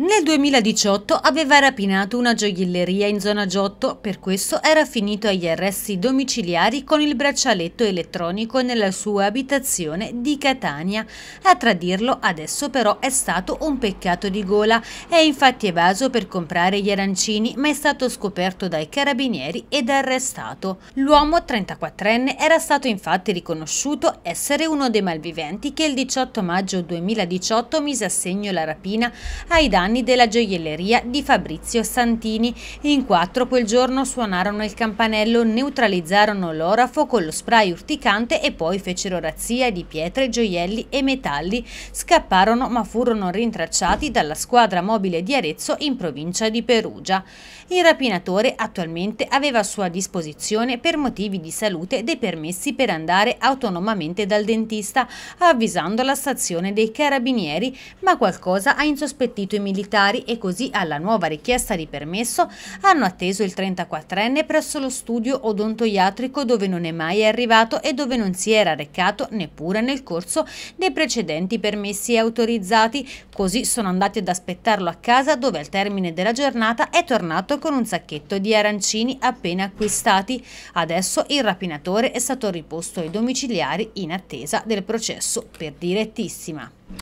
Nel 2018 aveva rapinato una gioielleria in zona Giotto, per questo era finito agli arresti domiciliari con il braccialetto elettronico nella sua abitazione di Catania. A tradirlo adesso però è stato un peccato di gola, è infatti evaso per comprare gli arancini ma è stato scoperto dai carabinieri ed arrestato. L'uomo 34enne era stato infatti riconosciuto essere uno dei malviventi che il 18 maggio 2018 mise a segno la rapina ai danni anni della gioielleria di Fabrizio Santini. In quattro quel giorno suonarono il campanello, neutralizzarono l'orafo con lo spray urticante e poi fecero razzia di pietre, gioielli e metalli. Scapparono ma furono rintracciati dalla squadra mobile di Arezzo in provincia di Perugia. Il rapinatore attualmente aveva a sua disposizione per motivi di salute dei permessi per andare autonomamente dal dentista, avvisando la stazione dei carabinieri, ma qualcosa ha insospettito i militari militari e così alla nuova richiesta di permesso hanno atteso il 34enne presso lo studio odontoiatrico dove non è mai arrivato e dove non si era recato neppure nel corso dei precedenti permessi autorizzati, così sono andati ad aspettarlo a casa dove al termine della giornata è tornato con un sacchetto di arancini appena acquistati. Adesso il rapinatore è stato riposto ai domiciliari in attesa del processo per direttissima.